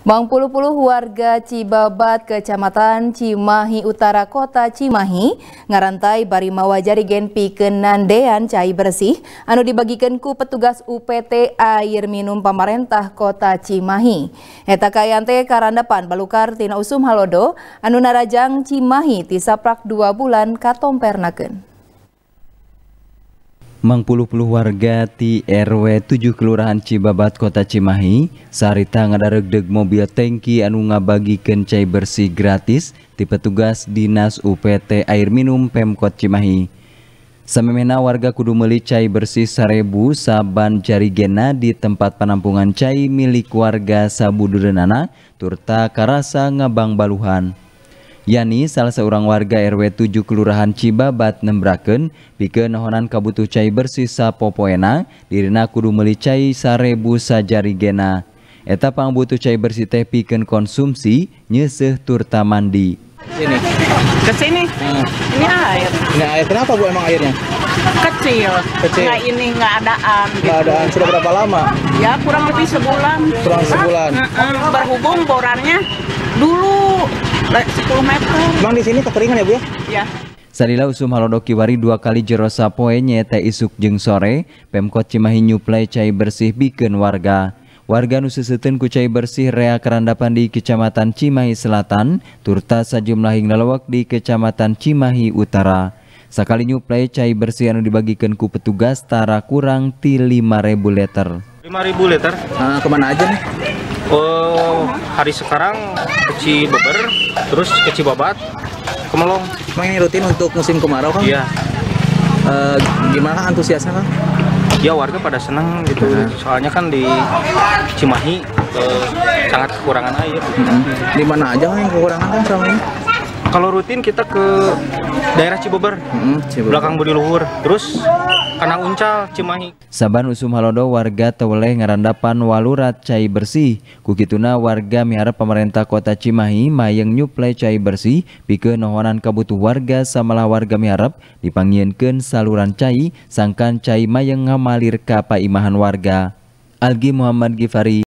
Bang puluh warga Cibabat, Kecamatan Cimahi Utara, Kota Cimahi, ngarantai bari mawajari gen kenandean cai bersih, anu dibagikan ku petugas UPT Air Minum Pemerintah Kota Cimahi. Eta kayante karandapan balukar tina usum halodo, anu narajang Cimahi tisaprak dua bulan katompernaken mangpuluh-puluh warga di RW 7 Kelurahan Cibabat Kota Cimahi sarita ngadaregdeg mobil tangki anu ngabagikeun cai bersih gratis ti petugas Dinas UPT Air Minum Pemkot Cimahi. Samemena warga kudu meuli cai bersih 1000 saban gena di tempat penampungan cai milik warga Sabudureunana turta karasa ngabang baluhan. Yani salah seorang warga RW 7 Kelurahan Cibabat Nembraken pikeun nohonan kabutuh cai bersisa popoena dirina kudu meuli cai sarebu sajarigena. Eta pangbutuh cai bersih teh pikeun konsumsi nyeuseuh turta mandi. Sini. Ke sini. Hmm. Ini air. Ini air. Kenapa Bu emang airnya? Kecil. Kecil. Nggak ini nggak adaan. Gitu. Nggak gitu. adaan. Sudah berapa lama? Ya kurang lebih sebulan. Kurang sebulan. Ah, Berhubung borannya dulu Lek. 10 meter. Bang di sini kekeringan ya, Bu ya? Iya. Salila usum halodokiwari dua kali jero sapoenya teh isuk jeng sore, Pemkot Cimahi nyuplai cai bersih bikin warga. Warga nususeten ku bersih rea kerandapan di Kecamatan Cimahi Selatan, turta sajumlah hingga lawak di Kecamatan Cimahi Utara. Sakali nyuplai cai bersih yang dibagikan ku petugas tara kurang ti 5.000 liter. 5.000 liter? Uh, kemana aja nih? oh, hari sekarang keci beber, terus keci babat, kemelong. Emang ini rutin untuk musim kemarau kan? Iya. E, gimana antusiasnya kan? Ya warga pada senang gitu, hmm. soalnya kan di Cimahi e, sangat kekurangan air. Gitu. Hmm. Di mana aja kan yang kekurangan kan selama ini? Kalau rutin kita ke daerah Cibeber, hmm, belakang Budi Luhur, terus karena uncal Cimahi. Saban usum halodo warga teweleh ngarandapan walurat cai bersih. Kukituna warga miharap pemerintah kota Cimahi mayeng nyuplai cai bersih pika nohonan kabutuh warga samalah warga miharap dipangienkeun saluran cai sangkan cai mayeng ngamalir ka paimahan warga. Algi Muhammad Gifari